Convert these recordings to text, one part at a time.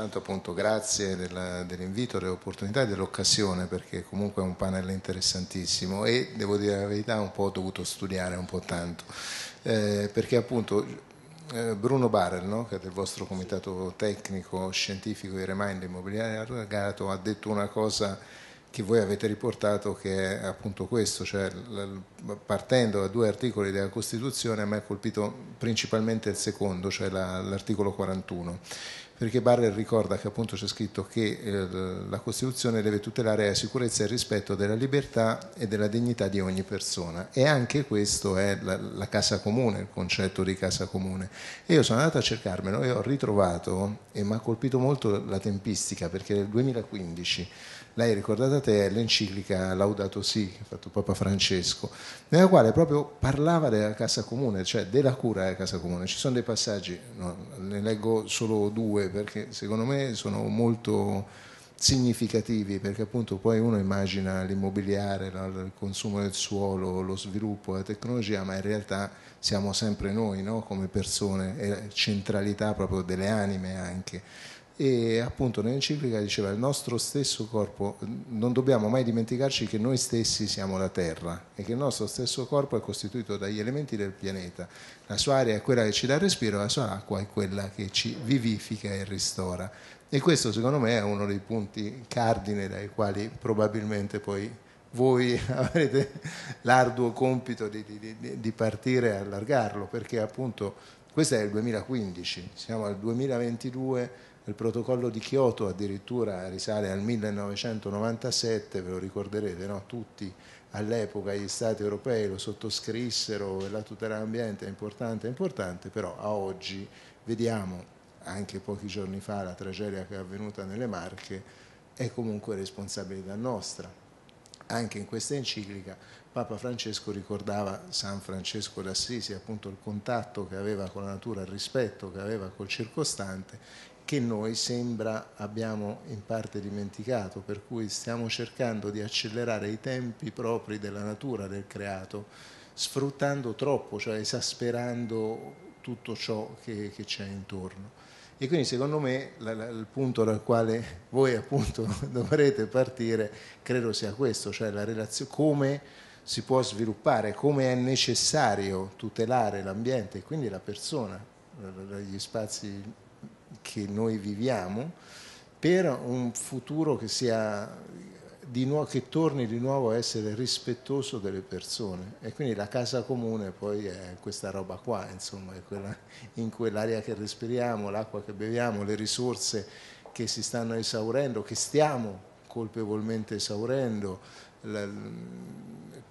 Intanto appunto grazie dell'invito, dell'opportunità e dell'occasione perché comunque è un panel interessantissimo e devo dire la verità un po' ho dovuto studiare un po' tanto eh, perché appunto eh, Bruno Barrel no? che è del vostro comitato tecnico scientifico di Remind Immobiliare Argato ha detto una cosa che voi avete riportato che è appunto questo, cioè partendo da due articoli della Costituzione a me è colpito principalmente il secondo, cioè l'articolo 41 perché Barrel ricorda che appunto c'è scritto che eh, la Costituzione deve tutelare la sicurezza e il rispetto della libertà e della dignità di ogni persona e anche questo è la, la casa comune, il concetto di casa comune. E io sono andato a cercarmelo e ho ritrovato, e mi ha colpito molto la tempistica perché nel 2015 lei ricordata te l'enciclica Laudato Si fatto Papa Francesco, nella quale proprio parlava della casa comune, cioè della cura della casa comune. Ci sono dei passaggi, no, ne leggo solo due perché secondo me sono molto significativi perché appunto poi uno immagina l'immobiliare, il consumo del suolo, lo sviluppo, la tecnologia, ma in realtà siamo sempre noi no? come persone e centralità proprio delle anime anche e appunto nell'enciclica diceva il nostro stesso corpo, non dobbiamo mai dimenticarci che noi stessi siamo la Terra e che il nostro stesso corpo è costituito dagli elementi del pianeta, la sua aria è quella che ci dà il respiro, la sua acqua è quella che ci vivifica e ristora. E questo secondo me è uno dei punti cardine dai quali probabilmente poi voi avrete l'arduo compito di, di, di partire e allargarlo, perché appunto questo è il 2015, siamo al 2022 il protocollo di Kyoto addirittura risale al 1997, ve lo ricorderete, no? tutti all'epoca gli stati europei lo sottoscrissero, la tutela dell'ambiente è importante, è importante, però a oggi vediamo anche pochi giorni fa la tragedia che è avvenuta nelle Marche, è comunque responsabilità nostra. Anche in questa enciclica Papa Francesco ricordava San Francesco d'Assisi, appunto il contatto che aveva con la natura, il rispetto che aveva col circostante che noi sembra abbiamo in parte dimenticato, per cui stiamo cercando di accelerare i tempi propri della natura del creato, sfruttando troppo, cioè esasperando tutto ciò che, che c'è intorno. E quindi secondo me la, la, il punto dal quale voi appunto dovrete partire credo sia questo, cioè la relazione, come si può sviluppare, come è necessario tutelare l'ambiente e quindi la persona, gli spazi che noi viviamo per un futuro che, sia nuovo, che torni di nuovo a essere rispettoso delle persone. E quindi la casa comune poi è questa roba qua, insomma, quella, in quell'aria che respiriamo, l'acqua che beviamo, le risorse che si stanno esaurendo, che stiamo colpevolmente esaurendo, la,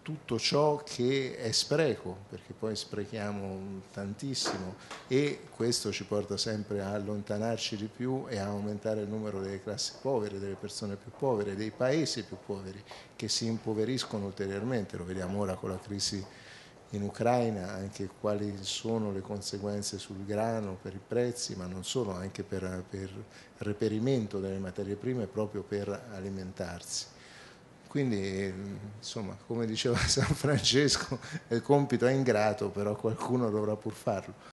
tutto ciò che è spreco, perché poi sprechiamo tantissimo e questo ci porta sempre a allontanarci di più e a aumentare il numero delle classi povere, delle persone più povere, dei paesi più poveri che si impoveriscono ulteriormente, lo vediamo ora con la crisi in Ucraina, anche quali sono le conseguenze sul grano per i prezzi, ma non solo, anche per, il reperimento delle materie prime proprio per alimentarsi. Quindi, insomma, come diceva San Francesco, il compito è ingrato, però qualcuno dovrà pur farlo.